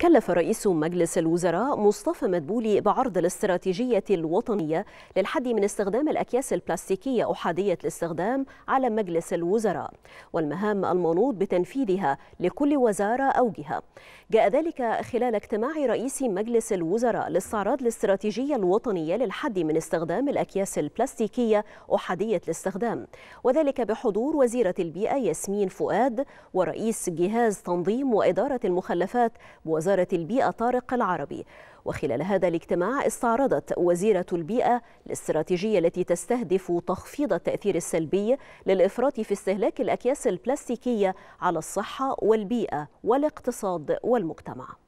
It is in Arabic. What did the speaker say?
كلف رئيس مجلس الوزراء مصطفى مدبولي بعرض الاستراتيجية الوطنية للحد من استخدام الأكياس البلاستيكية أحادية الاستخدام على مجلس الوزراء والمهام المنوط بتنفيذها لكل وزارة أو جهة جاء ذلك خلال اجتماع رئيس مجلس الوزراء لاستعراض الاستراتيجية الوطنية للحد من استخدام الأكياس البلاستيكية أحادية الاستخدام وذلك بحضور وزيرة البيئة ياسمين فؤاد ورئيس جهاز تنظيم وإدارة المخلفات بوزارة وزارة البيئة طارق العربي وخلال هذا الاجتماع استعرضت وزيرة البيئة الاستراتيجية التي تستهدف تخفيض التأثير السلبي للإفراط في استهلاك الأكياس البلاستيكية على الصحة والبيئة والاقتصاد والمجتمع